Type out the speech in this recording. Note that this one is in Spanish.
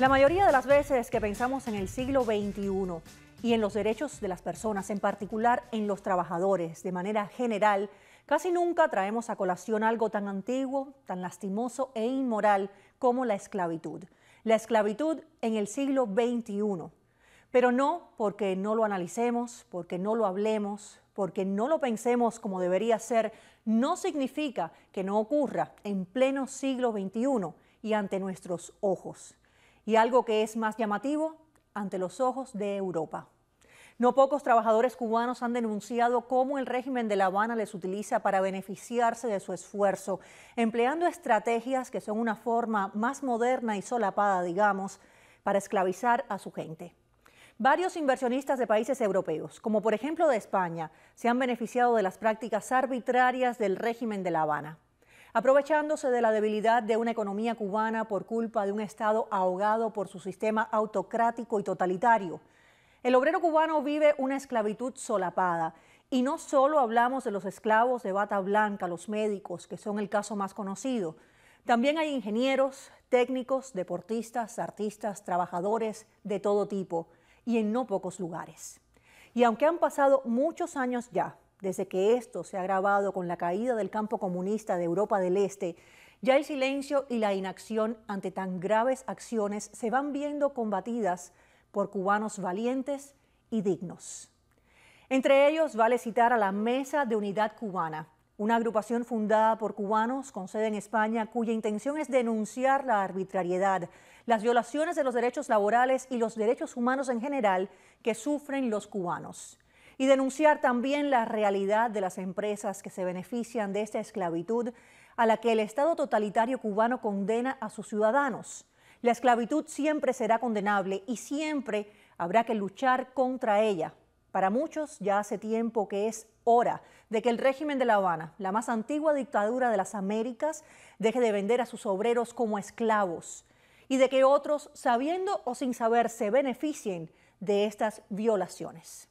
La mayoría de las veces que pensamos en el siglo XXI y en los derechos de las personas, en particular en los trabajadores, de manera general, casi nunca traemos a colación algo tan antiguo, tan lastimoso e inmoral como la esclavitud. La esclavitud en el siglo XXI. Pero no porque no lo analicemos, porque no lo hablemos, porque no lo pensemos como debería ser, no significa que no ocurra en pleno siglo XXI y ante nuestros ojos y algo que es más llamativo, ante los ojos de Europa. No pocos trabajadores cubanos han denunciado cómo el régimen de La Habana les utiliza para beneficiarse de su esfuerzo, empleando estrategias que son una forma más moderna y solapada, digamos, para esclavizar a su gente. Varios inversionistas de países europeos, como por ejemplo de España, se han beneficiado de las prácticas arbitrarias del régimen de La Habana aprovechándose de la debilidad de una economía cubana por culpa de un Estado ahogado por su sistema autocrático y totalitario. El obrero cubano vive una esclavitud solapada. Y no solo hablamos de los esclavos de bata blanca, los médicos, que son el caso más conocido. También hay ingenieros, técnicos, deportistas, artistas, trabajadores de todo tipo y en no pocos lugares. Y aunque han pasado muchos años ya, desde que esto se ha agravado con la caída del campo comunista de Europa del Este, ya el silencio y la inacción ante tan graves acciones se van viendo combatidas por cubanos valientes y dignos. Entre ellos vale citar a la Mesa de Unidad Cubana, una agrupación fundada por cubanos con sede en España cuya intención es denunciar la arbitrariedad, las violaciones de los derechos laborales y los derechos humanos en general que sufren los cubanos y denunciar también la realidad de las empresas que se benefician de esta esclavitud a la que el Estado totalitario cubano condena a sus ciudadanos. La esclavitud siempre será condenable y siempre habrá que luchar contra ella. Para muchos ya hace tiempo que es hora de que el régimen de La Habana, la más antigua dictadura de las Américas, deje de vender a sus obreros como esclavos y de que otros, sabiendo o sin saber, se beneficien de estas violaciones.